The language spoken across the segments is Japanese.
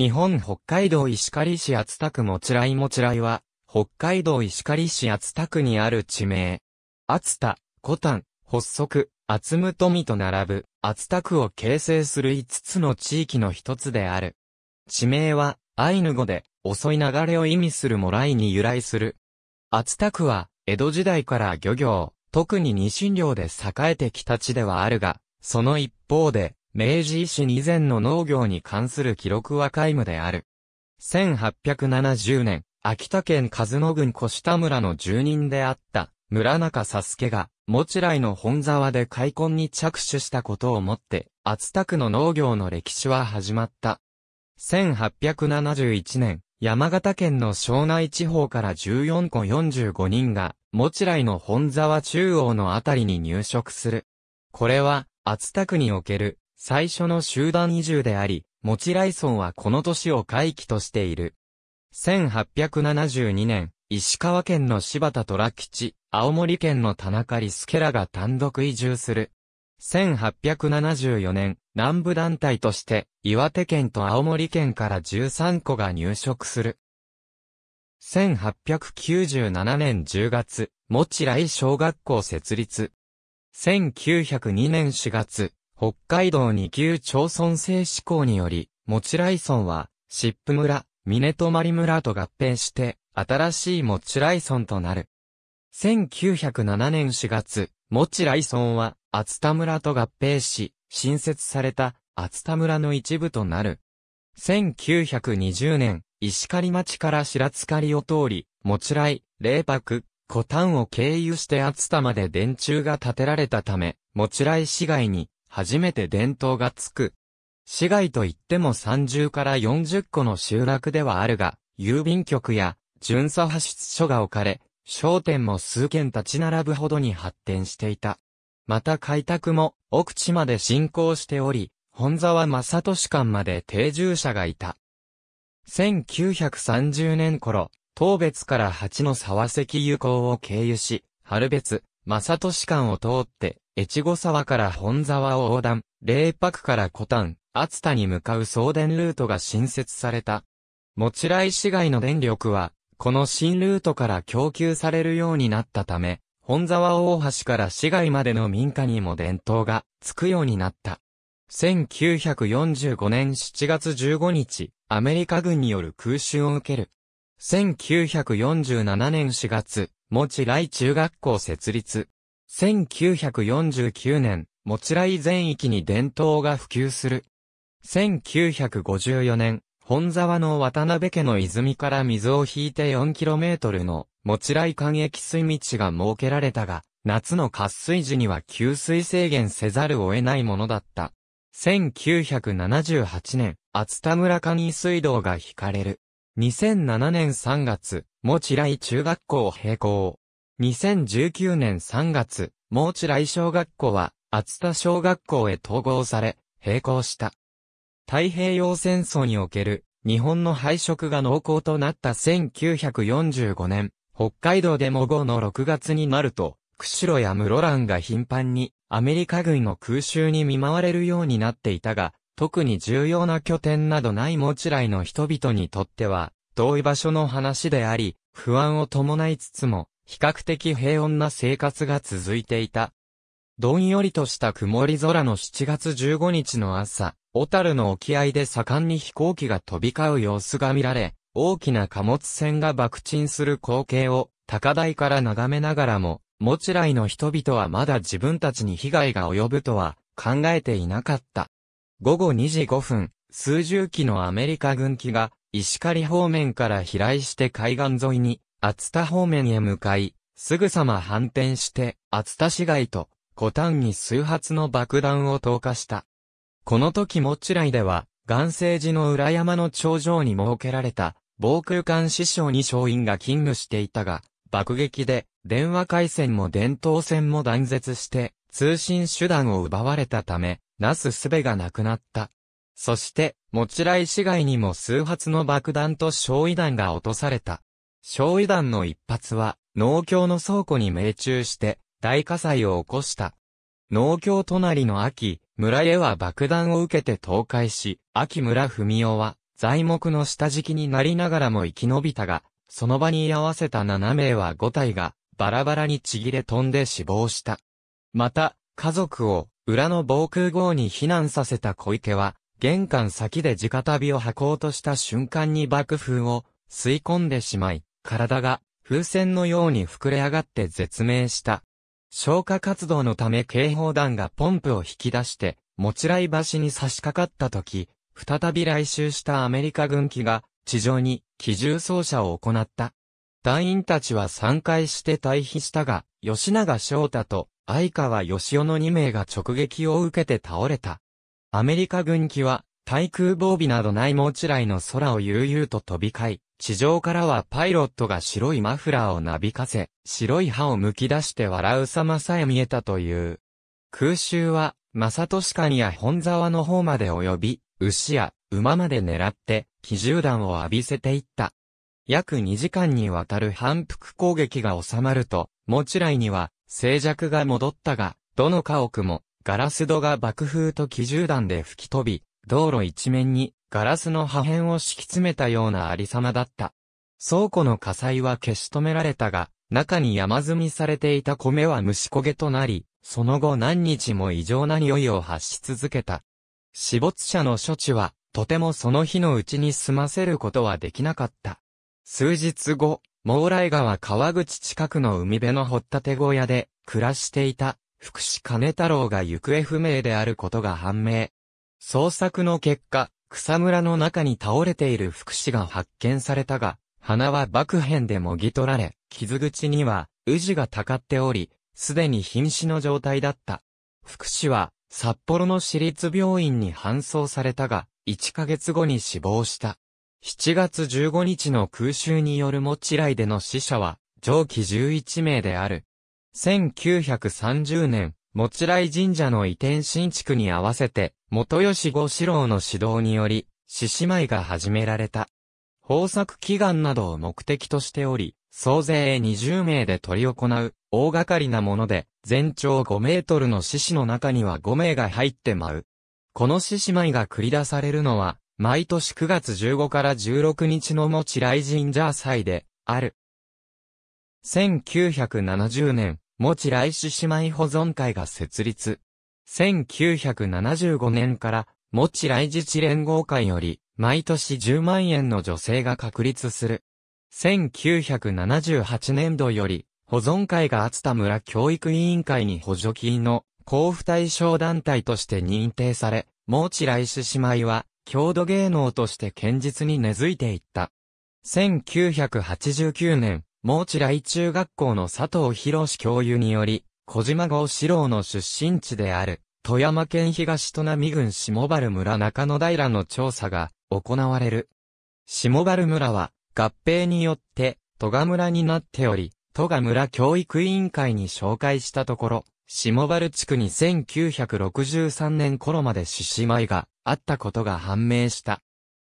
日本北海道石狩市厚田区もちらいもちらいは、北海道石狩市厚田区にある地名。厚田、古丹、発足、厚む富と並ぶ、厚田区を形成する5つの地域の一つである。地名は、アイヌ語で、遅い流れを意味するもらいに由来する。厚田区は、江戸時代から漁業、特に西漁で栄えてきた地ではあるが、その一方で、明治維新以前の農業に関する記録は皆無である。1870年、秋田県和野郡越田村の住人であった村中佐助が、持来の本沢で開墾に着手したことをもって、厚田区の農業の歴史は始まった。1871年、山形県の庄内地方から14個45人が、持来の本沢中央のあたりに入植する。これは、厚田区における最初の集団移住であり、モチライはこの年を回帰としている。1872年、石川県の柴田虎吉、青森県の田中利助らが単独移住する。1874年、南部団体として、岩手県と青森県から13個が入植する。1897年10月、持来小学校設立。1902年4月、北海道二級町村制施行により、持来村は、湿布村、峰泊村と合併して、新しい持来村となる。1907年4月、持来村は、厚田村と合併し、新設された、厚田村の一部となる。1920年、石狩町から白塚狩を通り、持来、霊白、古丹を経由して厚田まで電柱が建てられたため、持来市街に、初めて伝統がつく。市街といっても30から40個の集落ではあるが、郵便局や巡査派出所が置かれ、商店も数軒立ち並ぶほどに発展していた。また開拓も奥地まで進行しており、本沢正市館まで定住者がいた。1930年頃、東別から八の沢関遊港を経由し、春別、正市館を通って、越後沢から本沢を横断、霊白から古丹、熱田に向かう送電ルートが新設された。持来市街の電力は、この新ルートから供給されるようになったため、本沢大橋から市街までの民家にも伝統がつくようになった。1945年7月15日、アメリカ軍による空襲を受ける。1947年4月、持来中学校設立。1949年、もちらい全域に伝統が普及する。1954年、本沢の渡辺家の泉から水を引いて 4km の、もちらい間液水道が設けられたが、夏の渇水時には給水制限せざるを得ないものだった。1978年、厚田村間に水道が引かれる。2007年3月、もちらい中学校を閉校。2019年3月、毛ラ来小学校は、厚田小学校へ統合され、並行した。太平洋戦争における、日本の配色が濃厚となった1945年、北海道でも後の6月になると、釧路や室蘭が頻繁にアメリカ軍の空襲に見舞われるようになっていたが、特に重要な拠点などない持ちイの人々にとっては、遠い場所の話であり、不安を伴いつつも、比較的平穏な生活が続いていた。どんよりとした曇り空の7月15日の朝、小樽の沖合で盛んに飛行機が飛び交う様子が見られ、大きな貨物船が爆沈する光景を高台から眺めながらも、もちらいの人々はまだ自分たちに被害が及ぶとは考えていなかった。午後2時5分、数十機のアメリカ軍機が石狩方面から飛来して海岸沿いに厚田方面へ向かい、すぐさま反転して、厚田市街と、古丹に数発の爆弾を投下した。この時もらいでは、岩生寺の裏山の頂上に設けられた、防空艦師匠に商員が勤務していたが、爆撃で、電話回線も電灯線も断絶して、通信手段を奪われたため、なすすべがなくなった。そして、もちい市街にも数発の爆弾と焼夷弾が落とされた。焼夷弾の一発は、農協の倉庫に命中して、大火災を起こした。農協隣の秋、村へは爆弾を受けて倒壊し、秋村文夫は、材木の下敷きになりながらも生き延びたが、その場に居合わせた7名は5体が、バラバラにちぎれ飛んで死亡した。また、家族を、裏の防空壕に避難させた小池は、玄関先で直旅を履こうとした瞬間に爆風を、吸い込んでしまい、体が風船のように膨れ上がって絶命した。消火活動のため警報弾がポンプを引き出して、持ち来橋に差し掛かった時、再び来襲したアメリカ軍機が地上に機銃掃射を行った。隊員たちは散開して退避したが、吉永翔太と相川義雄の2名が直撃を受けて倒れた。アメリカ軍機は対空防備などない持ち来の空を悠々と飛び交い、地上からはパイロットが白いマフラーをなびかせ、白い歯を剥き出して笑う様さえ見えたという。空襲は、正俊館や本沢の方まで及び、牛や馬まで狙って、奇銃弾を浴びせていった。約2時間にわたる反復攻撃が収まると、持ち来には、静寂が戻ったが、どの家屋も、ガラス戸が爆風と奇銃弾で吹き飛び、道路一面にガラスの破片を敷き詰めたようなありさまだった。倉庫の火災は消し止められたが、中に山積みされていた米は蒸し焦げとなり、その後何日も異常な匂いを発し続けた。死没者の処置は、とてもその日のうちに済ませることはできなかった。数日後、毛来川川口近くの海辺の掘ったて小屋で、暮らしていた、福士金太郎が行方不明であることが判明。捜索の結果、草むらの中に倒れている福祉が発見されたが、鼻は爆片でもぎ取られ、傷口には、じがたかっており、すでに瀕死の状態だった。福祉は、札幌の市立病院に搬送されたが、1ヶ月後に死亡した。7月15日の空襲による持ち来での死者は、上記11名である。1930年、もちらい神社の移転新築に合わせて、元吉五四郎の指導により、獅子舞が始められた。豊作祈願などを目的としており、総勢20名で取り行う、大掛かりなもので、全長5メートルの獅子の中には5名が入って舞う。この獅子舞が繰り出されるのは、毎年9月15から16日のもち来神社祭で、ある。1970年、持ち来市姉妹保存会が設立。1975年から、持ち来自治連合会より、毎年10万円の助成が確立する。1978年度より、保存会が厚田村教育委員会に補助金の交付対象団体として認定され、もち来市姉妹は、郷土芸能として堅実に根付いていった。1989年、もうち来中学校の佐藤博士教諭により、小島郷四郎の出身地である、富山県東砺波郡下原村中野平の調査が行われる。下原村は合併によって戸賀村になっており、戸賀村教育委員会に紹介したところ、下原地区に1963年頃まで獅子舞があったことが判明した。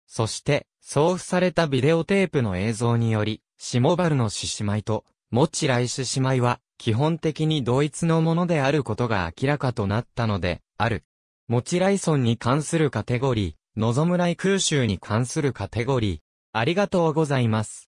そして、送付されたビデオテープの映像により、下原の獅子舞と、もち来獅子舞は、基本的に同一のものであることが明らかとなったので、ある。もち来村に関するカテゴリー、望む来空襲に関するカテゴリー、ありがとうございます。